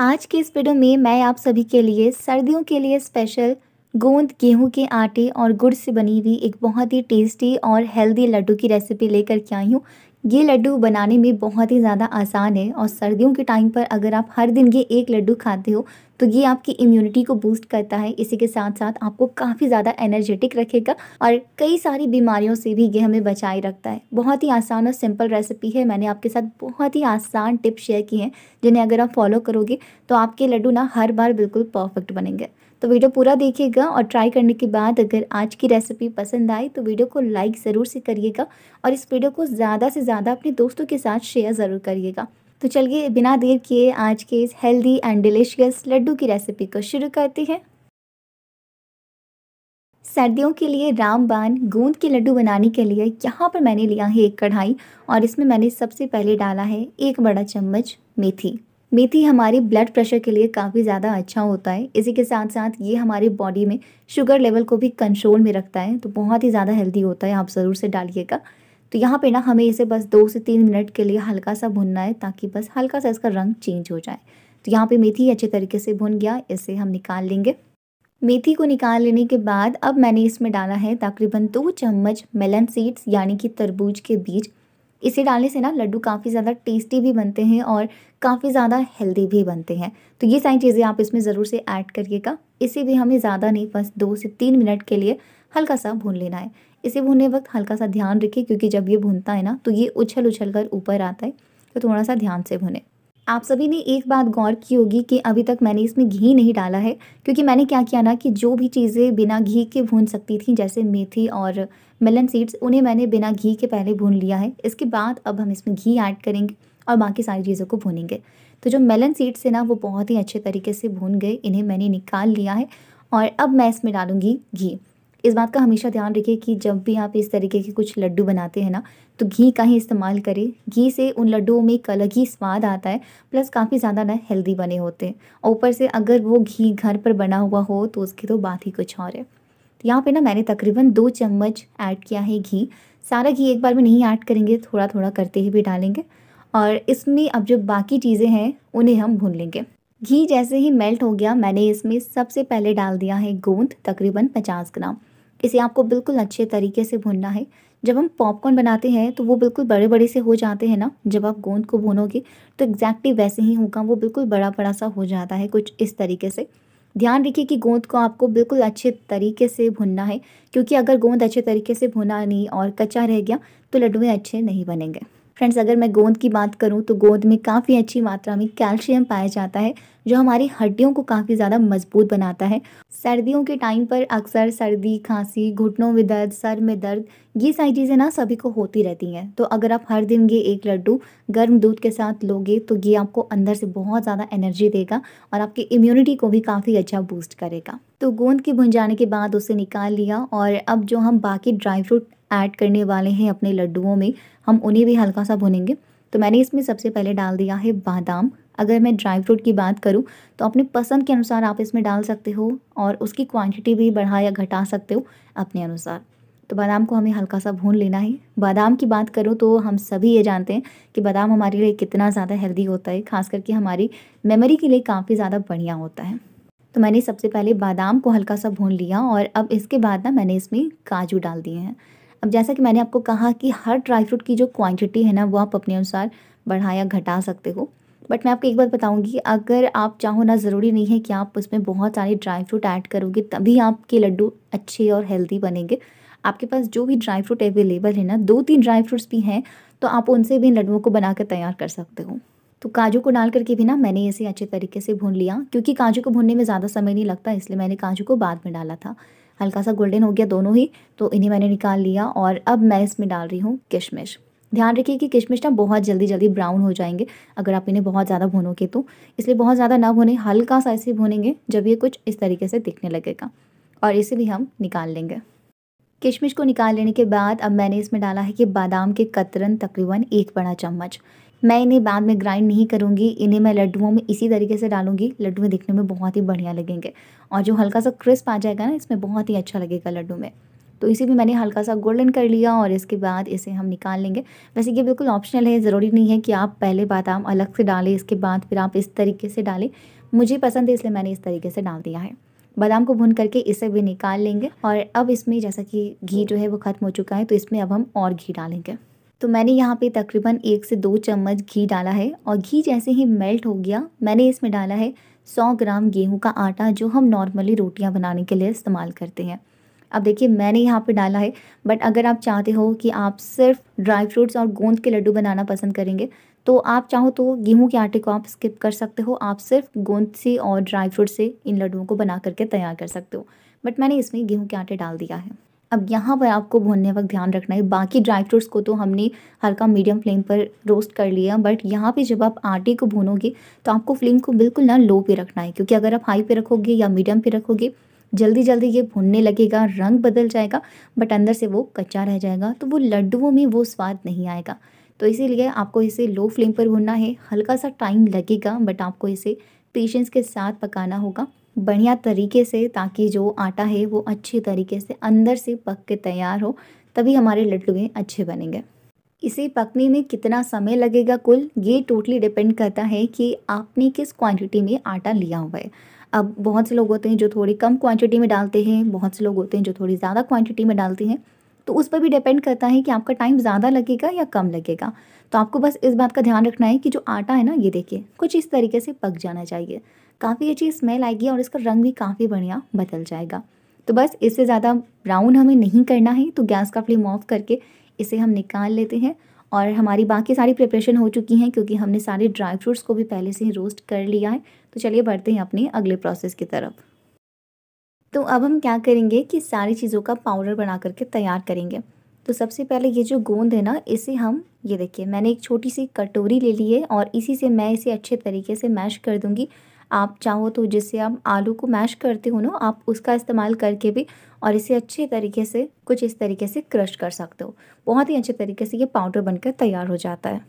आज के इस वीडियो में मैं आप सभी के लिए सर्दियों के लिए स्पेशल गोंद गेहूं के आटे और गुड़ से बनी हुई एक बहुत ही टेस्टी और हेल्दी लड्डू की रेसिपी लेकर के आई हूँ ये लड्डू बनाने में बहुत ही ज़्यादा आसान है और सर्दियों के टाइम पर अगर आप हर दिन ये एक लड्डू खाते हो तो ये आपकी इम्यूनिटी को बूस्ट करता है इसी के साथ साथ आपको काफ़ी ज़्यादा एनर्जेटिक रखेगा और कई सारी बीमारियों से भी ये हमें बचाए रखता है बहुत ही आसान और सिंपल रेसिपी है मैंने आपके साथ बहुत ही आसान टिप शेयर की हैं जिन्हें अगर आप फॉलो करोगे तो आपके लड्डू ना हर बार बिल्कुल परफेक्ट बनेंगे तो वीडियो पूरा देखिएगा और ट्राई करने के बाद अगर आज की रेसिपी पसंद आए तो वीडियो को लाइक ज़रूर से करिएगा और इस वीडियो को ज़्यादा से ज़्यादा अपने दोस्तों के साथ शेयर ज़रूर करिएगा तो चलिए बिना देर किए आज के इस हेल्दी एंड डिलीशियस लड्डू की रेसिपी को शुरू करते हैं सर्दियों के लिए रामबान गोंद के लड्डू बनाने के लिए यहाँ पर मैंने लिया है एक कढ़ाई और इसमें मैंने सबसे पहले डाला है एक बड़ा चम्मच मेथी मेथी हमारे ब्लड प्रेशर के लिए काफ़ी ज़्यादा अच्छा होता है इसी के साथ साथ ये हमारे बॉडी में शुगर लेवल को भी कंट्रोल में रखता है तो बहुत ही ज़्यादा हेल्दी होता है आप ज़रूर से डालिएगा तो यहाँ पे ना हमें इसे बस दो से तीन मिनट के लिए हल्का सा भुनना है ताकि बस हल्का सा इसका रंग चेंज हो जाए तो यहाँ पर मेथी अच्छे तरीके से भुन गया इसे हम निकाल लेंगे मेथी को निकाल लेने के बाद अब मैंने इसमें डाला है तकरीबन दो चम्मच मेलन सीड्स यानी कि तरबूज के बीज इसे डालने से ना लड्डू काफ़ी ज़्यादा टेस्टी भी बनते हैं और काफ़ी ज़्यादा हेल्दी भी बनते हैं तो ये सारी चीज़ें आप इसमें ज़रूर से ऐड करिएगा इसे भी हमें ज़्यादा नहीं बस दो से तीन मिनट के लिए हल्का सा भून लेना है इसे भूनने वक्त हल्का सा ध्यान रखिए क्योंकि जब ये भूनता है ना तो ये उछल उछल कर ऊपर आता है तो थोड़ा सा ध्यान से भुने आप सभी ने एक बात गौर की होगी कि अभी तक मैंने इसमें घी नहीं डाला है क्योंकि मैंने क्या किया ना कि जो भी चीज़ें बिना घी के भून सकती थी जैसे मेथी और मेलन सीड्स उन्हें मैंने बिना घी के पहले भून लिया है इसके बाद अब हम इसमें घी ऐड करेंगे और बाकी सारी चीज़ों को भूनेंगे तो जो मेलन सीड्स है ना वो बहुत ही अच्छे तरीके से भून गए इन्हें मैंने निकाल लिया है और अब मैं इसमें डालूँगी घी इस बात का हमेशा ध्यान रखिए कि जब भी आप इस तरीके के कुछ लड्डू बनाते हैं ना तो घी का ही इस्तेमाल करें घी से उन लड्डुओं में एक अलग ही स्वाद आता है प्लस काफ़ी ज़्यादा ना हेल्दी बने होते हैं ऊपर से अगर वो घी घर पर बना हुआ हो तो उसकी तो बात ही कुछ और है यहाँ पे ना मैंने तकरीबन दो चम्मच ऐड किया है घी सारा घी एक बार में नहीं ऐड करेंगे थोड़ा थोड़ा करते ही भी डालेंगे और इसमें अब जो बाकी चीज़ें हैं उन्हें हम भून लेंगे घी जैसे ही मेल्ट हो गया मैंने इसमें सबसे पहले डाल दिया है गोंद तकरीबन पचास ग्राम इसे आपको बिल्कुल अच्छे तरीके से भूनना है जब हम पॉपकॉर्न बनाते हैं तो वो बिल्कुल बड़े बड़े से हो जाते हैं ना जब आप गोंद को भूनोगे तो एग्जैक्टली वैसे ही होगा वो बिल्कुल बड़ा बड़ा सा हो जाता है कुछ इस तरीके से ध्यान रखिए कि गोंद को आपको बिल्कुल अच्छे तरीके से भुनना है क्योंकि अगर गोंद अच्छे तरीके से भुना नहीं और कच्चा रह गया तो लड्डू अच्छे नहीं बनेंगे फ्रेंड्स अगर मैं गोंद की बात करूँ तो गोंद में काफ़ी अच्छी मात्रा में कैल्शियम पाया जाता है जो हमारी हड्डियों को काफ़ी ज़्यादा मजबूत बनाता है सर्दियों के टाइम पर अक्सर सर्दी खांसी घुटनों में दर्द सर में दर्द ये सारी चीज़ें ना सभी को होती रहती हैं तो अगर आप हर दिन ये एक लड्डू गर्म दूध के साथ लोगे तो ये आपको अंदर से बहुत ज़्यादा एनर्जी देगा और आपकी इम्यूनिटी को भी काफ़ी अच्छा बूस्ट करेगा तो गोंद के भुन जाने के बाद उसे निकाल लिया और अब जो हम बाकी ड्राई फ्रूट ऐड करने वाले हैं अपने लड्डुओं में हम उन्हें भी हल्का सा भुनेंगे तो मैंने इसमें सबसे पहले डाल दिया है बादाम अगर मैं ड्राई फ्रूट की बात करूँ तो अपने पसंद के अनुसार आप इसमें डाल सकते हो और उसकी क्वांटिटी भी बढ़ा या घटा सकते हो अपने अनुसार तो बादाम को हमें हल्का सा भून लेना है बादाम की बात करूँ तो हम सभी ये जानते हैं कि बादाम हमारे लिए कितना ज़्यादा हेल्दी होता है खास करके हमारी मेमोरी के लिए काफ़ी ज़्यादा बढ़िया होता है तो मैंने सबसे पहले बादाम को हल्का सा भून लिया और अब इसके बाद ना मैंने इसमें काजू डाल दिए हैं अब जैसा कि मैंने आपको कहा कि हर ड्राई फ्रूट की जो क्वांटिटी है ना वो आप अपने अनुसार बढ़ा या घटा सकते हो बट मैं आपको एक बात बताऊंगी अगर आप चाहो ना ज़रूरी नहीं है कि आप उसमें बहुत सारे ड्राई फ्रूट ऐड करोगे तभी आपके लड्डू अच्छे और हेल्दी बनेंगे आपके पास जो भी ड्राई फ्रूट अवेलेबल है ना दो तीन ड्राई फ्रूट्स भी हैं तो आप उनसे भी इन लड्डुओं को बनाकर तैयार कर सकते हो तो काजू को डाल करके भी ना मैंने इसे अच्छे तरीके से भून लिया क्योंकि काजू को भूनने में ज़्यादा समय नहीं लगता इसलिए मैंने काजू को बाद में डाला था हल्का सा गोल्डन हो गया दोनों ही तो इन्हें मैंने निकाल लिया और अब मैं इसमें डाल रही हूँ किशमिश ध्यान रखिए कि किशमिश ना बहुत जल्दी जल्दी ब्राउन हो जाएंगे अगर आप इन्हें बहुत ज़्यादा भूनोगे तो इसलिए बहुत ज़्यादा ना भुने हल्का सा ऐसे भुनेंगे जब ये कुछ इस तरीके से दिखने लगेगा और इसे भी हम निकाल लेंगे किशमिश को निकाल लेने के बाद अब मैंने इसमें डाला है कि बादाम के कतरन तकरीबन एक बड़ा चम्मच मैं इन्हें बाद में ग्राइंड नहीं करूँगी इन्हें मैं लड्डुओं में इसी तरीके से डालूँगी में दिखने में बहुत ही बढ़िया लगेंगे और जो हल्का सा क्रिस्प आ जाएगा ना इसमें बहुत ही अच्छा लगेगा लड्डू में तो इसे भी मैंने हल्का सा गोल्डन कर लिया और इसके बाद इसे हम निकाल लेंगे वैसे ये बिल्कुल ऑप्शनल है ज़रूरी नहीं है कि आप पहले बादाम अलग से डालें इसके बाद फिर आप इस तरीके से डालें मुझे पसंद है इसलिए मैंने इस तरीके से डाल दिया है बादाम को भून करके इसे भी निकाल लेंगे और अब इसमें जैसा कि घी जो है वो ख़त्म हो चुका है तो इसमें अब हम और घी डालेंगे तो मैंने यहाँ पे तकरीबन एक से दो चम्मच घी डाला है और घी जैसे ही मेल्ट हो गया मैंने इसमें डाला है सौ ग्राम गेहूँ का आटा जो हम नॉर्मली रोटियाँ बनाने के लिए इस्तेमाल करते हैं अब देखिए मैंने यहाँ पे डाला है बट अगर आप चाहते हो कि आप सिर्फ ड्राई फ्रूट्स और गोंद के लड्डू बनाना पसंद करेंगे तो आप चाहो तो गेहूं के आटे को आप स्किप कर सकते हो आप सिर्फ गोंद से और ड्राई फ्रूट से इन लड्डुओं को बना करके तैयार कर सकते हो बट मैंने इसमें गेहूँ के आटे डाल दिया है अब यहाँ पर आपको भूनने वक्त ध्यान रखना है बाकी ड्राई फ्रूट्स को तो हमने हल्का मीडियम फ्लेम पर रोस्ट कर लिया बट यहाँ पे जब आप आटे को भूनोगे तो आपको फ्लेम को बिल्कुल ना लो पे रखना है क्योंकि अगर आप हाई पे रखोगे या मीडियम पे रखोगे जल्दी जल्दी ये भुनने लगेगा रंग बदल जाएगा बट अंदर से वो कच्चा रह जाएगा तो वो लड्डुओं में वो स्वाद नहीं आएगा तो इसीलिए आपको इसे लो फ्लेम पर भुनना है हल्का सा टाइम लगेगा बट आपको इसे पेशेंस के साथ पकाना होगा बढ़िया तरीके से ताकि जो आटा है वो अच्छे तरीके से अंदर से पक के तैयार हो तभी हमारे लड्डुए अच्छे बनेंगे इसे पकने में कितना समय लगेगा कुल ये टोटली डिपेंड करता है कि आपने किस क्वांटिटी में आटा लिया हुआ है अब बहुत से लोग होते हैं जो थोड़ी कम क्वांटिटी में डालते हैं बहुत से लोग होते हैं जो थोड़ी ज़्यादा क्वांटिटी में डालते हैं तो उस पर भी डिपेंड करता है कि आपका टाइम ज़्यादा लगेगा या कम लगेगा तो आपको बस इस बात का ध्यान रखना है कि जो आटा है ना ये देखिए कुछ इस तरीके से पक जाना चाहिए काफ़ी अच्छी स्मेल आएगी और इसका रंग भी काफ़ी बढ़िया बदल जाएगा तो बस इससे ज़्यादा ब्राउन हमें नहीं करना है तो गैस का फ्लेम ऑफ करके इसे हम निकाल लेते हैं और हमारी बाकी सारी प्रिपरेशन हो चुकी हैं क्योंकि हमने सारे ड्राई फ्रूट्स को भी पहले से ही रोस्ट कर लिया है तो चलिए बढ़ते हैं अपने अगले प्रोसेस की तरफ तो अब हम क्या करेंगे कि सारी चीज़ों का पाउडर बना करके तैयार करेंगे तो सबसे पहले ये जो गोंद है ना इसे हम ये देखिए मैंने एक छोटी सी कटोरी ले ली है और इसी से मैं इसे अच्छे तरीके से मैश कर दूँगी आप चाहो तो जिससे आप आलू को मैश करते हो ना आप उसका इस्तेमाल करके भी और इसे अच्छे तरीके से कुछ इस तरीके से क्रश कर सकते हो बहुत ही अच्छे तरीके से ये पाउडर बनकर तैयार हो जाता है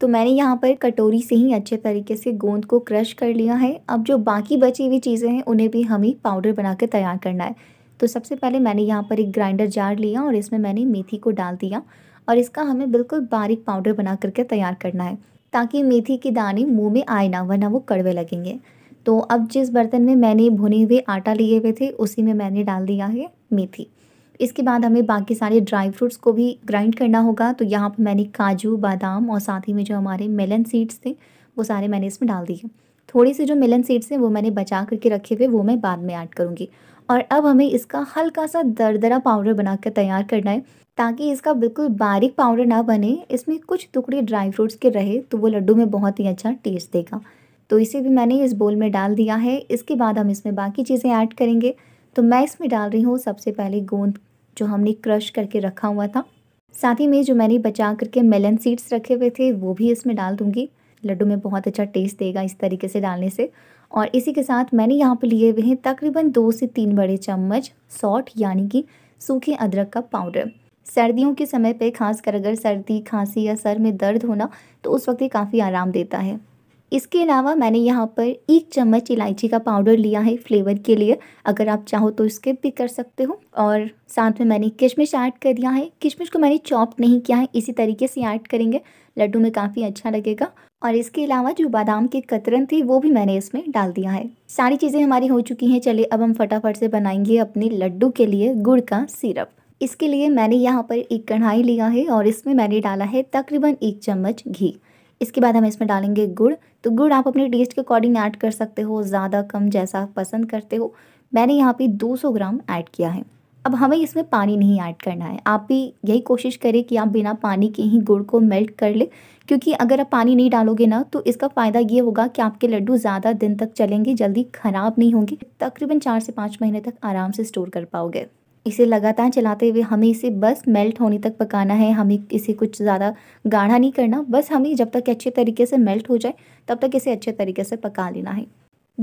तो मैंने यहाँ पर कटोरी से ही अच्छे तरीके से गोंद को क्रश कर लिया है अब जो बाकी बची हुई चीज़ें हैं उन्हें भी हमें पाउडर बना कर तैयार करना है तो सबसे पहले मैंने यहाँ पर एक ग्राइंडर जार लिया और इसमें मैंने मेथी को डाल दिया और इसका हमें बिल्कुल बारीक पाउडर बना करके तैयार करना है ताकि मेथी के दाने मुंह में आए ना वरना वो कड़वे लगेंगे तो अब जिस बर्तन में मैंने भुने हुए आटा लिए हुए थे उसी में मैंने डाल दिया है मेथी इसके बाद हमें बाकी सारे ड्राई फ्रूट्स को भी ग्राइंड करना होगा तो यहाँ पर मैंने काजू बादाम और साथ ही में जो हमारे मेलन सीड्स थे वो सारे मैंने इसमें डाल दिए थोड़े से जो मेलन सीड्स हैं वो मैंने बचा करके रखे हुए वो मैं बाद में ऐड करूँगी और अब हमें इसका हल्का सा दरदरा पाउडर बनाकर तैयार करना है ताकि इसका बिल्कुल बारीक पाउडर ना बने इसमें कुछ टुकड़े ड्राई फ्रूट्स के रहे तो वो लड्डू में बहुत ही अच्छा टेस्ट देगा तो इसे भी मैंने इस बोल में डाल दिया है इसके बाद हम इसमें बाकी चीज़ें ऐड करेंगे तो मैं इसमें डाल रही हूँ सबसे पहले गोंद जो हमने क्रश करके रखा हुआ था साथ ही में जो मैंने बचा करके मेलन सीड्स रखे हुए थे वो भी इसमें डाल दूँगी लड्डू में बहुत अच्छा टेस्ट देगा इस तरीके से डालने से और इसी के साथ मैंने यहाँ पर लिए हुए हैं तकरीबन दो से तीन बड़े चम्मच सॉल्ट यानी कि सूखे अदरक का पाउडर सर्दियों के समय पे खास कर अगर सर्दी खांसी या सर में दर्द होना तो उस वक्त ये काफ़ी आराम देता है इसके अलावा मैंने यहाँ पर एक चम्मच इलायची का पाउडर लिया है फ्लेवर के लिए अगर आप चाहो तो स्किप भी कर सकते हो और साथ में मैंने किशमिश ऐड कर दिया है किशमिश को मैंने चॉप नहीं किया है इसी तरीके से ऐड करेंगे लड्डू में काफ़ी अच्छा लगेगा और इसके अलावा जो बादाम के कतरन थे वो भी मैंने इसमें डाल दिया है सारी चीज़ें हमारी हो चुकी हैं चलिए अब हम फटाफट से बनाएंगे अपने लड्डू के लिए गुड़ का सिरप इसके लिए मैंने यहाँ पर एक कढ़ाई लिया है और इसमें मैंने डाला है तकरीबन एक चम्मच घी इसके बाद हम इसमें डालेंगे गुड़ तो गुड़ आप अपने टेस्ट के अकॉर्डिंग ऐड कर सकते हो ज़्यादा कम जैसा आप पसंद करते हो मैंने यहाँ पे 200 ग्राम ऐड किया है अब हमें इसमें पानी नहीं ऐड करना है आप भी यही कोशिश करें कि आप बिना पानी के ही गुड़ को मेल्ट कर ले क्योंकि अगर आप पानी नहीं डालोगे ना तो इसका फ़ायदा ये होगा कि आपके लड्डू ज़्यादा दिन तक चलेंगे जल्दी ख़राब नहीं होंगे तकरीबन चार से पाँच महीने तक आराम से स्टोर कर पाओगे इसे लगातार चलाते हुए हमें इसे बस मेल्ट होने तक पकाना है हमें इसे कुछ ज़्यादा गाढ़ा नहीं करना बस हमें जब तक अच्छे तरीके से मेल्ट हो जाए तब तक इसे अच्छे तरीके से पका लेना है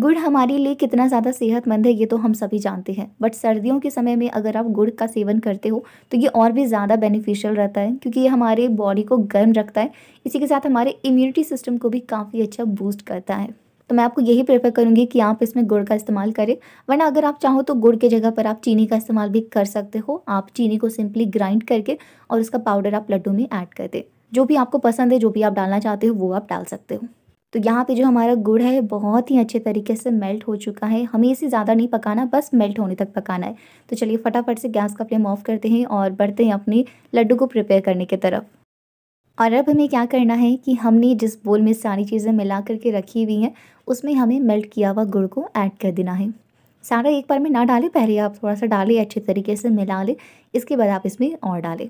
गुड़ हमारे लिए कितना ज़्यादा सेहतमंद है ये तो हम सभी जानते हैं बट सर्दियों के समय में अगर आप गुड़ का सेवन करते हो तो ये और भी ज़्यादा बेनिफिशियल रहता है क्योंकि ये हमारे बॉडी को गर्म रखता है इसी के साथ हमारे इम्यूनिटी सिस्टम को भी काफ़ी अच्छा बूस्ट करता है तो मैं आपको यही प्रेफर करूँगी कि आप इसमें गुड़ का इस्तेमाल करें वरना अगर आप चाहो तो गुड़ के जगह पर आप चीनी का इस्तेमाल भी कर सकते हो आप चीनी को सिंपली ग्राइंड करके और उसका पाउडर आप लड्डू में ऐड कर दें जो भी आपको पसंद है जो भी आप डालना चाहते हो वो आप डाल सकते हो तो यहाँ पे जो हमारा गुड़ है बहुत ही अच्छे तरीके से मेल्ट हो चुका है हमें इसे ज़्यादा नहीं पकाना बस मेल्ट होने तक पकाना है तो चलिए फटाफट से गैस का फ्लेम ऑफ करते हैं और बढ़ते हैं अपने लड्डू को प्रिपेयर करने की तरफ और अब हमें क्या करना है कि हमने जिस बोल में सारी चीज़ें मिला करके रखी हुई हैं उसमें हमें मेल्ट किया हुआ गुड़ को ऐड कर देना है सारा एक बार में ना डालें पहले आप थोड़ा सा डालें अच्छे तरीके से मिला लें इसके बाद आप इसमें और डालें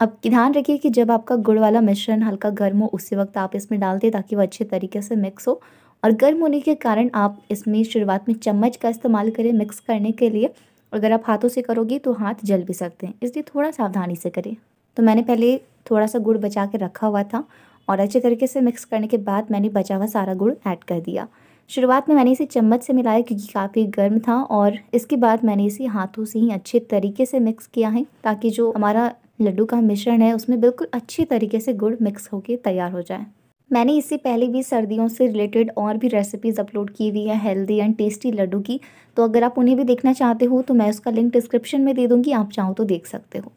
अब ध्यान रखिए कि जब आपका गुड़ वाला मिश्रण हल्का गर्म हो उसी वक्त आप इसमें डाल दें ताकि वो अच्छे तरीके से मिक्स हो और गर्म होने के कारण आप इसमें शुरुआत में चम्मच का इस्तेमाल करें मिक्स करने के लिए अगर आप हाथों से करोगे तो हाथ जल भी सकते हैं इसलिए थोड़ा सावधानी से करें तो मैंने पहले थोड़ा सा गुड़ बचा के रखा हुआ था और अच्छे तरीके से मिक्स करने के बाद मैंने बचा हुआ सारा गुड़ ऐड कर दिया शुरुआत में मैंने इसे चम्मच से मिलाया क्योंकि काफ़ी गर्म था और इसके बाद मैंने इसे हाथों से ही अच्छे तरीके से मिक्स किया है ताकि जो हमारा लड्डू का मिश्रण है उसमें बिल्कुल अच्छी तरीके से गुड़ मिक्स होकर तैयार हो जाए मैंने इससे पहले भी सर्दियों से रिलेटेड और भी रेसिपीज़ अपलोड की हुई है हेल्दी एंड टेस्टी लड्डू की तो अगर आप उन्हें भी देखना चाहते हो तो मैं उसका लिंक डिस्क्रिप्शन में दे दूँगी आप चाहो तो देख सकते हो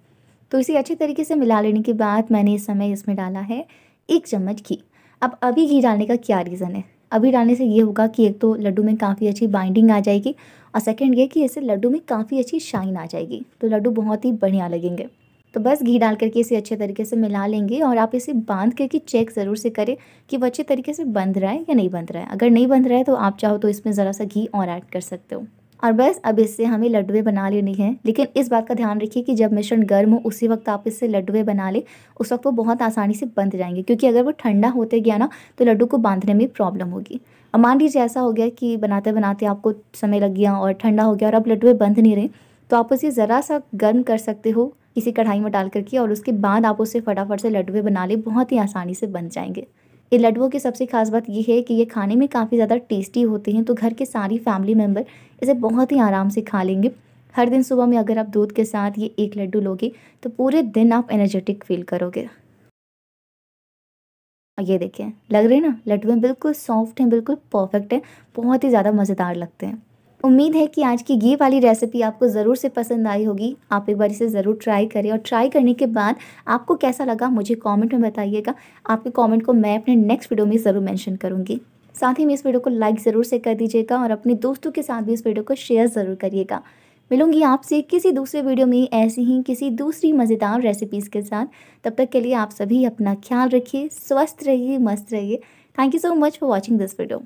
तो इसे अच्छे तरीके से मिला लेने के बाद मैंने इस समय इसमें डाला है एक चम्मच घी अब अभी घी डालने का क्या रीज़न है अभी डालने से ये होगा कि एक तो लड्डू में काफ़ी अच्छी बाइंडिंग आ जाएगी और सेकंड ये कि इसे लड्डू में काफ़ी अच्छी शाइन आ जाएगी तो लड्डू बहुत ही बढ़िया लगेंगे तो बस घी डाल करके इसे अच्छे तरीके से मिला लेंगे और आप इसे बांध करके चेक ज़रूर से करें कि वो अच्छे तरीके से बंध रहा है या नहीं बंध रहा है अगर नहीं बंध रहा है तो आप चाहो तो इसमें ज़रा सा घी और ऐड कर सकते हो और बस अब इससे हमें लड्डुए बना लेने है लेकिन इस बात का ध्यान रखिए कि जब मिश्रण गर्म हो उसी वक्त आप इससे लड्डुए बना लें उस वक्त वो बहुत आसानी से बंध जाएंगे क्योंकि अगर वो ठंडा होते गया ना तो लड्डू को बांधने में प्रॉब्लम होगी अब मान लीजिए ऐसा हो गया कि बनाते बनाते आपको समय लग गया और ठंडा हो गया और अब लड्डुए बंध नहीं रहे तो आप उसे ज़रा सा गर्म कर सकते हो किसी कढ़ाई में डाल करके और उसके बाद आप उसे फटाफट से लड्डुए बना ले बहुत ही आसानी से बन जाएंगे इन लड्डुओं की सबसे खास बात यह है कि ये खाने में काफ़ी ज़्यादा टेस्टी होते हैं तो घर के सारी फैमिली मेम्बर इसे बहुत ही आराम से खा लेंगे हर दिन सुबह में अगर आप दूध के साथ ये एक लड्डू लोगे तो पूरे दिन आप एनर्जेटिक फील करोगे ये देखें लग रहे हैं ना लड्डू बिल्कुल सॉफ्ट हैं बिल्कुल परफेक्ट हैं बहुत ही ज़्यादा मज़ेदार लगते हैं उम्मीद है कि आज की घी वाली रेसिपी आपको ज़रूर से पसंद आई होगी आप एक बार इसे ज़रूर ट्राई करें और ट्राई करने के बाद आपको कैसा लगा मुझे कमेंट में बताइएगा आपके कमेंट को मैं अपने नेक्स्ट वीडियो में ज़रूर मेंशन करूँगी साथ ही में इस वीडियो को लाइक ज़रूर से कर दीजिएगा और अपने दोस्तों के साथ भी इस वीडियो को शेयर ज़रूर करिएगा मिलूंगी आपसे किसी दूसरे वीडियो में ऐसी ही किसी दूसरी मज़ेदार रेसिपीज़ के साथ तब तक के लिए आप सभी अपना ख्याल रखिए स्वस्थ रहिए मस्त रहिए thank you so much for watching this video